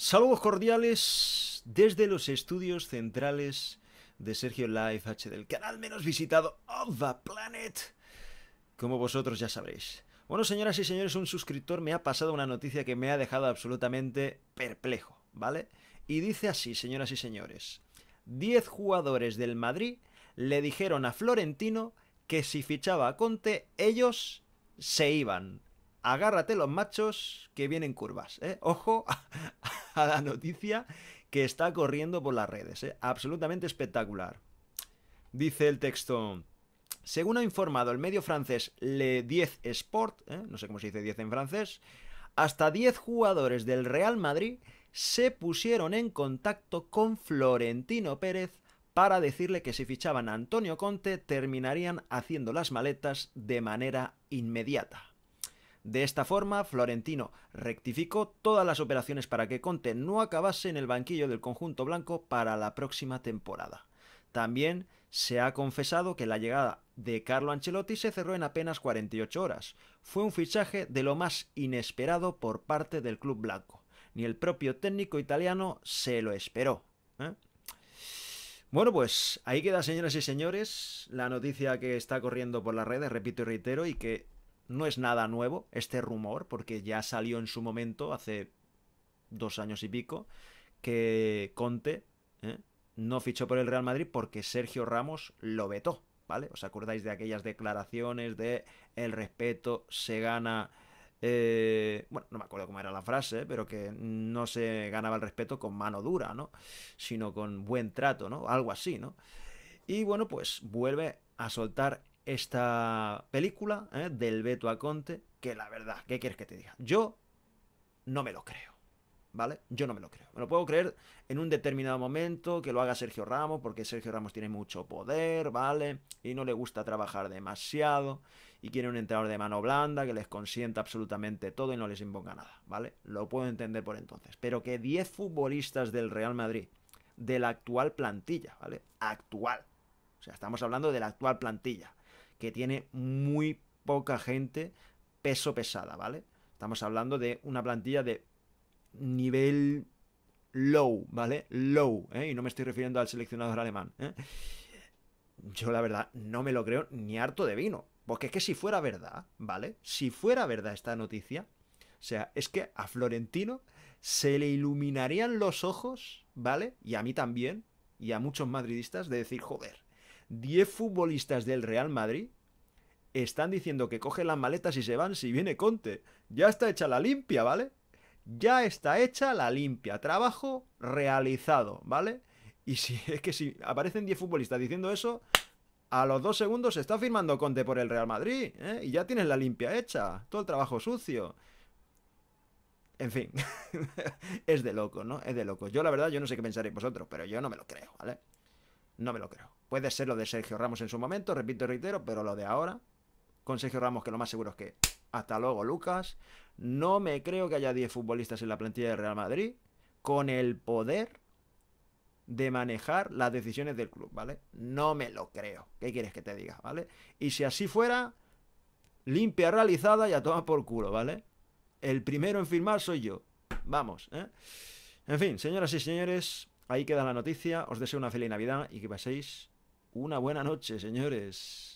Saludos cordiales desde los estudios centrales de Sergio Live H del canal menos visitado of the planet, como vosotros ya sabréis. Bueno, señoras y señores, un suscriptor me ha pasado una noticia que me ha dejado absolutamente perplejo, ¿vale? Y dice así, señoras y señores, 10 jugadores del Madrid le dijeron a Florentino que si fichaba a Conte, ellos se iban. Agárrate los machos que vienen curvas, ¿eh? Ojo la noticia que está corriendo por las redes. ¿eh? Absolutamente espectacular. Dice el texto. Según ha informado el medio francés Le 10 Sport, ¿eh? no sé cómo se dice 10 en francés, hasta 10 jugadores del Real Madrid se pusieron en contacto con Florentino Pérez para decirle que si fichaban a Antonio Conte terminarían haciendo las maletas de manera inmediata. De esta forma, Florentino rectificó todas las operaciones para que Conte no acabase en el banquillo del conjunto blanco para la próxima temporada. También se ha confesado que la llegada de Carlo Ancelotti se cerró en apenas 48 horas. Fue un fichaje de lo más inesperado por parte del club blanco. Ni el propio técnico italiano se lo esperó. ¿eh? Bueno, pues ahí queda, señoras y señores, la noticia que está corriendo por las redes, repito y reitero, y que no es nada nuevo este rumor, porque ya salió en su momento, hace dos años y pico, que Conte ¿eh? no fichó por el Real Madrid porque Sergio Ramos lo vetó, ¿vale? ¿Os acordáis de aquellas declaraciones de el respeto se gana... Eh, bueno, no me acuerdo cómo era la frase, ¿eh? pero que no se ganaba el respeto con mano dura, ¿no? Sino con buen trato, ¿no? Algo así, ¿no? Y bueno, pues vuelve a soltar esta película ¿eh? del Beto Aconte, que la verdad, ¿qué quieres que te diga? Yo no me lo creo. ¿Vale? Yo no me lo creo. Me lo puedo creer en un determinado momento que lo haga Sergio Ramos, porque Sergio Ramos tiene mucho poder, ¿vale? Y no le gusta trabajar demasiado, y quiere un entrenador de mano blanda que les consienta absolutamente todo y no les imponga nada, ¿vale? Lo puedo entender por entonces. Pero que 10 futbolistas del Real Madrid, de la actual plantilla, ¿vale? Actual. O sea, estamos hablando de la actual plantilla que tiene muy poca gente peso pesada, ¿vale? Estamos hablando de una plantilla de nivel low, ¿vale? Low, ¿eh? Y no me estoy refiriendo al seleccionador alemán. ¿eh? Yo la verdad no me lo creo ni harto de vino. Porque es que si fuera verdad, ¿vale? Si fuera verdad esta noticia, o sea, es que a Florentino se le iluminarían los ojos, ¿vale? Y a mí también, y a muchos madridistas, de decir, joder, 10 futbolistas del Real Madrid están diciendo que cogen las maletas y se van si viene Conte. Ya está hecha la limpia, ¿vale? Ya está hecha la limpia. Trabajo realizado, ¿vale? Y si es que si aparecen 10 futbolistas diciendo eso, a los dos segundos se está firmando Conte por el Real Madrid, ¿eh? Y ya tienes la limpia hecha. Todo el trabajo sucio. En fin, es de loco, ¿no? Es de loco. Yo la verdad, yo no sé qué pensaréis vosotros, pero yo no me lo creo, ¿vale? No me lo creo. Puede ser lo de Sergio Ramos en su momento, repito y reitero, pero lo de ahora, con Sergio Ramos, que lo más seguro es que hasta luego, Lucas. No me creo que haya 10 futbolistas en la plantilla de Real Madrid con el poder de manejar las decisiones del club, ¿vale? No me lo creo. ¿Qué quieres que te diga, ¿vale? Y si así fuera, limpia realizada y a tomar por culo, ¿vale? El primero en firmar soy yo. Vamos, ¿eh? En fin, señoras y señores, ahí queda la noticia. Os deseo una feliz Navidad y que paséis una buena noche, señores.